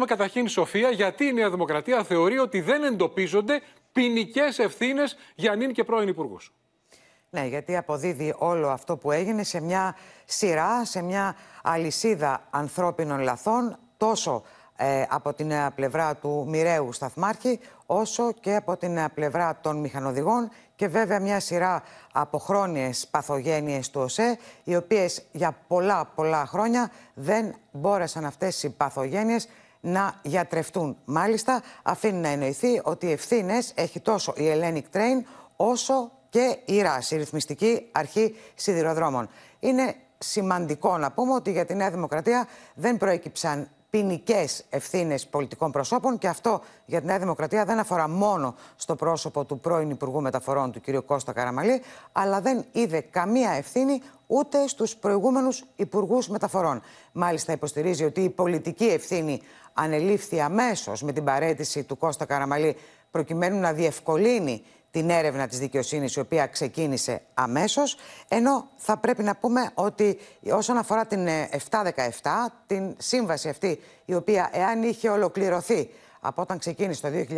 πούμε καταρχήν, Σοφία, γιατί η Νέα Δημοκρατία θεωρεί ότι δεν εντοπίζονται ποινικές ευθύνες για νυν και πρώην υπουργού. Ναι, γιατί αποδίδει όλο αυτό που έγινε σε μια σειρά, σε μια αλυσίδα ανθρώπινων λαθών, τόσο ε, από την πλευρά του μοιραίου σταθμάρχη, όσο και από την πλευρά των μηχανοδηγών και βέβαια μια σειρά από χρόνιες παθογένειες του ΟΣΕ, οι οποίες για πολλά πολλά χρόνια δεν μπόρεσαν αυτές οι παθογένειες να γιατρευτούν. Μάλιστα, αφήνει να εννοηθεί ότι οι ευθύνες έχει τόσο η Hellenic Train όσο και η ΡΑΣ, η Ρυθμιστική Αρχή Σιδηροδρόμων. Είναι σημαντικό να πούμε ότι για τη Νέα Δημοκρατία δεν προέκυψαν ποινικές ευθύνες πολιτικών προσώπων και αυτό για τη Νέα Δημοκρατία δεν αφορά μόνο στο πρόσωπο του πρώην Υπουργού Μεταφορών του κ. Κώστα Καραμαλή, αλλά δεν είδε καμία ευθύνη ούτε στους προηγούμενους υπουργούς μεταφορών. Μάλιστα υποστηρίζει ότι η πολιτική ευθύνη ανελήφθη αμέσως με την παρέτηση του Κώστα Καραμαλή προκειμένου να διευκολύνει την έρευνα της δικαιοσύνης η οποία ξεκίνησε αμέσως ενώ θα πρέπει να πούμε ότι όσον αφορά την 717 ε, την σύμβαση αυτή η οποία εάν είχε ολοκληρωθεί από όταν ξεκίνησε το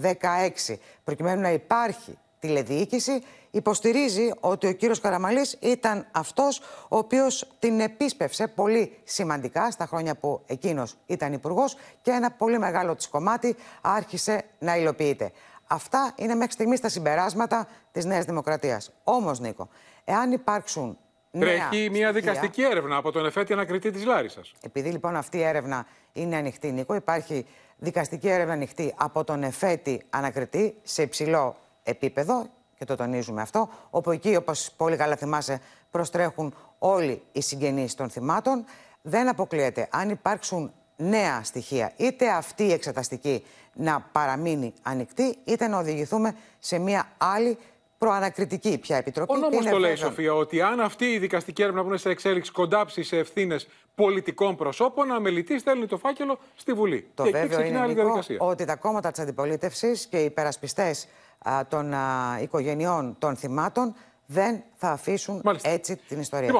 2016 προκειμένου να υπάρχει τηλεδιοίκηση υποστηρίζει ότι ο κύριος Καραμαλής ήταν αυτός ο οποίος την επίσπευσε πολύ σημαντικά στα χρόνια που εκείνος ήταν υπουργός και ένα πολύ μεγάλο της κομμάτι άρχισε να υλοποιείται. Αυτά είναι μέχρι στιγμής τα συμπεράσματα της Νέας Δημοκρατίας. Όμως, Νίκο, εάν υπάρξουν. Τρέχει μια δικαστική έρευνα από τον εφέτη ανακριτή της Λάρισας. Επειδή λοιπόν αυτή η έρευνα είναι ανοιχτή, Νίκο, υπάρχει δικαστική έρευνα ανοιχτή από τον εφέτη ανακριτή σε υψηλό επίπεδο, και το τονίζουμε αυτό, όπου εκεί, όπως πολύ καλά θυμάσαι, προστρέχουν όλοι οι συγγενείς των θυμάτων. Δεν αποκλείεται αν υπάρξουν νέα στοιχεία. Είτε αυτή η εξεταστική να παραμείνει ανοιχτή, είτε να οδηγηθούμε σε μια άλλη προανακριτική πια επιτροπή. Ο νόμος το λέει, η Σοφία, ότι αν αυτή η δικαστική έρευνα που είναι σε εξέλιξη κοντάψει σε ευθύνες πολιτικών προσώπων, αμελητή στέλνει το φάκελο στη Βουλή. Το και βέβαιο είναι άλλη ότι τα κόμματα της αντιπολίτευσης και οι υπερασπιστές των οικογενειών των θυμάτων δεν θα αφήσουν έτσι την ιστορία. Λοιπόν,